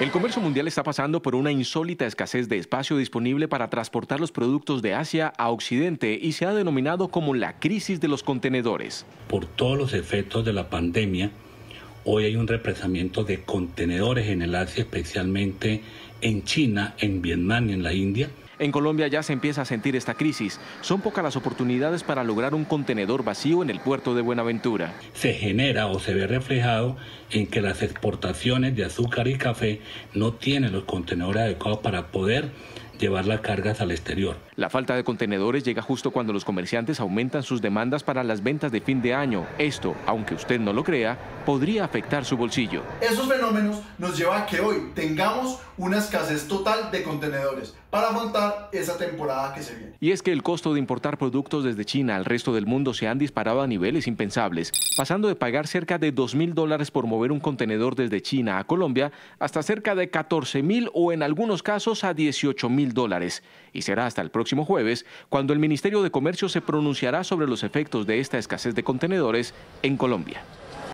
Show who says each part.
Speaker 1: El comercio mundial está pasando por una insólita escasez de espacio disponible para transportar los productos de Asia a Occidente y se ha denominado como la crisis de los contenedores.
Speaker 2: Por todos los efectos de la pandemia, hoy hay un represamiento de contenedores en el Asia,
Speaker 1: especialmente en China, en Vietnam y en la India. En Colombia ya se empieza a sentir esta crisis. Son pocas las oportunidades para lograr un contenedor vacío en el puerto de Buenaventura.
Speaker 2: Se genera o se ve reflejado en que las exportaciones de azúcar y café
Speaker 1: no tienen los contenedores adecuados para poder llevar las cargas al exterior. La falta de contenedores llega justo cuando los comerciantes aumentan sus demandas para las ventas de fin de año. Esto, aunque usted no lo crea, podría afectar su bolsillo.
Speaker 3: Esos fenómenos nos llevan a que hoy tengamos una escasez total de contenedores para montar esa temporada que se viene.
Speaker 1: Y es que el costo de importar productos desde China al resto del mundo se han disparado a niveles impensables, pasando de pagar cerca de 2 mil dólares por mover un contenedor desde China a Colombia hasta cerca de 14 mil o en algunos casos a 18 mil dólares y será hasta el próximo jueves cuando el Ministerio de Comercio se pronunciará sobre los efectos de esta escasez de contenedores en Colombia.